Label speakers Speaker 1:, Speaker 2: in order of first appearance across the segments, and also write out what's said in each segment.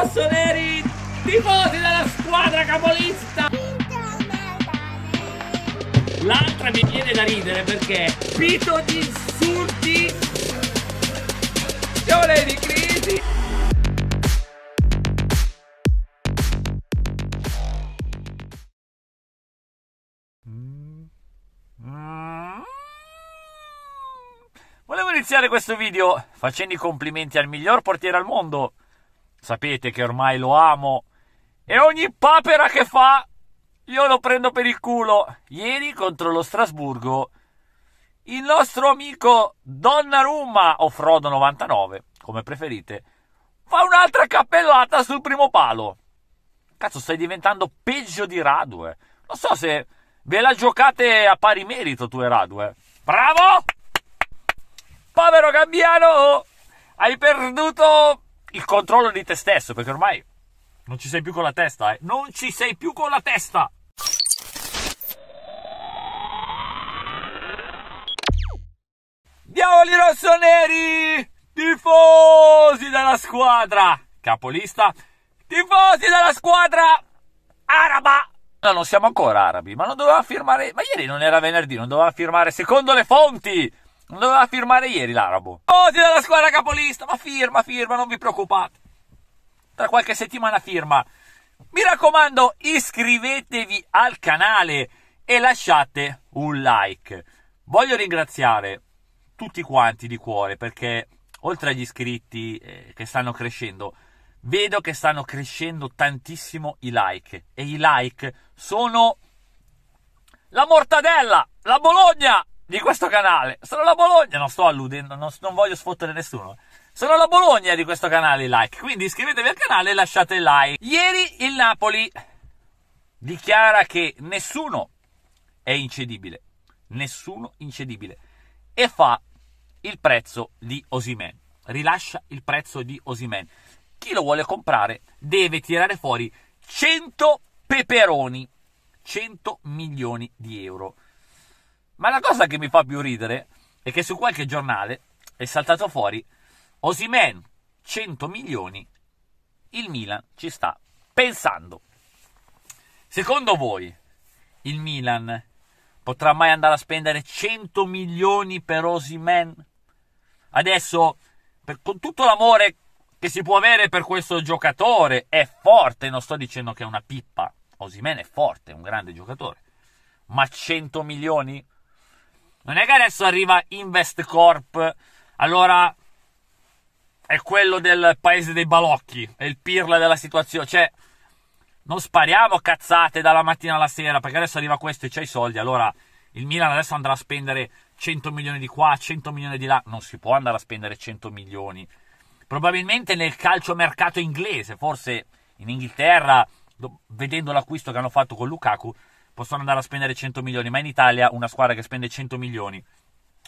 Speaker 1: rossoneri tifosi della squadra capolista l'altra mi viene da ridere perché pito di insulti giovane di crisi Volevo iniziare questo video facendo i complimenti al miglior portiere al mondo, Sapete che ormai lo amo e ogni papera che fa io lo prendo per il culo. Ieri contro lo Strasburgo il nostro amico Donnarumma o Frodo 99, come preferite, fa un'altra cappellata sul primo palo. Cazzo, stai diventando peggio di Radue. Eh. Non so se ve la giocate a pari merito tu e Radue. Eh. Bravo! Povero Gambiano! Hai perduto il controllo di te stesso, perché ormai non ci sei più con la testa, eh. Non ci sei più con la testa! Diavoli rossoneri! Tifosi della squadra! Capolista! Tifosi della squadra! Araba! No, non siamo ancora arabi, ma non doveva firmare... Ma ieri non era venerdì, non doveva firmare secondo le fonti! Non doveva firmare ieri l'arabo. Odio della squadra capolista, ma firma, firma, non vi preoccupate. Tra qualche settimana firma. Mi raccomando, iscrivetevi al canale e lasciate un like. Voglio ringraziare tutti quanti di cuore perché oltre agli iscritti eh, che stanno crescendo, vedo che stanno crescendo tantissimo i like e i like sono la mortadella, la Bologna, di questo canale. Sono la Bologna, non sto alludendo, non, non voglio sfottere nessuno. Sono la Bologna di questo canale like, quindi iscrivetevi al canale e lasciate il like. Ieri il Napoli dichiara che nessuno è incedibile, nessuno incedibile, e fa il prezzo di Osimen, rilascia il prezzo di Osimen. Chi lo vuole comprare deve tirare fuori 100 peperoni, 100 milioni di euro. Ma la cosa che mi fa più ridere è che su qualche giornale è saltato fuori Osimen 100 milioni, il Milan ci sta pensando. Secondo voi il Milan potrà mai andare a spendere 100 milioni per Osimen? Adesso, per, con tutto l'amore che si può avere per questo giocatore, è forte, non sto dicendo che è una pippa, Osimen è forte, è un grande giocatore, ma 100 milioni? Non è che adesso arriva Investcorp, allora è quello del paese dei balocchi, è il pirla della situazione. Cioè, non spariamo cazzate dalla mattina alla sera, perché adesso arriva questo e c'è i soldi, allora il Milan adesso andrà a spendere 100 milioni di qua, 100 milioni di là. Non si può andare a spendere 100 milioni. Probabilmente nel calciomercato inglese, forse in Inghilterra, vedendo l'acquisto che hanno fatto con Lukaku, possono andare a spendere 100 milioni, ma in Italia una squadra che spende 100 milioni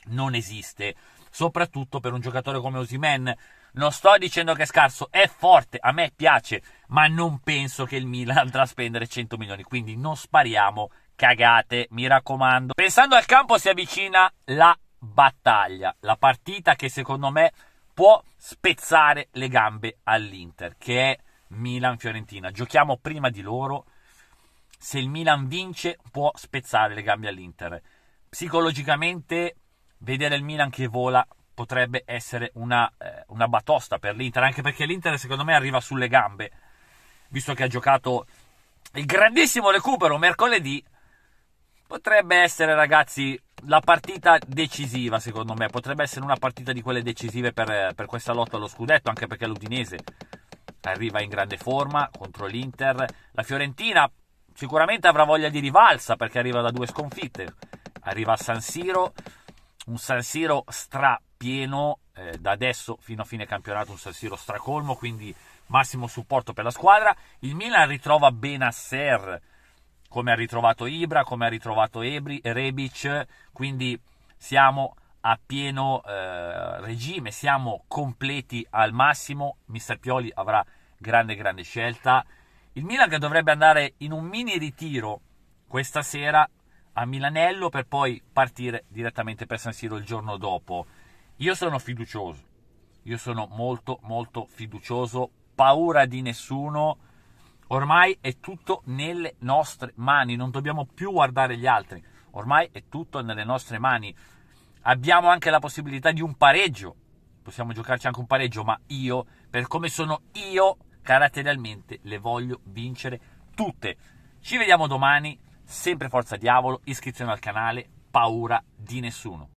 Speaker 1: non esiste, soprattutto per un giocatore come Osimen. Non sto dicendo che è scarso, è forte, a me piace, ma non penso che il Milan andrà a spendere 100 milioni, quindi non spariamo cagate, mi raccomando. Pensando al campo si avvicina la battaglia, la partita che secondo me può spezzare le gambe all'Inter, che è Milan-Fiorentina. Giochiamo prima di loro, se il Milan vince può spezzare le gambe all'Inter. Psicologicamente vedere il Milan che vola potrebbe essere una, eh, una batosta per l'Inter, anche perché l'Inter secondo me arriva sulle gambe, visto che ha giocato il grandissimo recupero mercoledì, potrebbe essere ragazzi la partita decisiva secondo me, potrebbe essere una partita di quelle decisive per, per questa lotta allo scudetto, anche perché l'Udinese arriva in grande forma contro l'Inter, la Fiorentina sicuramente avrà voglia di rivalsa perché arriva da due sconfitte. Arriva a San Siro, un San Siro strapieno eh, da adesso fino a fine campionato, un San Siro stracolmo, quindi massimo supporto per la squadra. Il Milan ritrova Benasser, come ha ritrovato Ibra, come ha ritrovato Ebri, Rebic, quindi siamo a pieno eh, regime, siamo completi al massimo. Mister Pioli avrà grande grande scelta il Milan che dovrebbe andare in un mini ritiro questa sera a Milanello per poi partire direttamente per San Siro il giorno dopo. Io sono fiducioso, io sono molto molto fiducioso, paura di nessuno, ormai è tutto nelle nostre mani, non dobbiamo più guardare gli altri, ormai è tutto nelle nostre mani. Abbiamo anche la possibilità di un pareggio, possiamo giocarci anche un pareggio, ma io, per come sono io, caratterialmente le voglio vincere tutte. Ci vediamo domani, sempre forza diavolo, iscrizione al canale, paura di nessuno.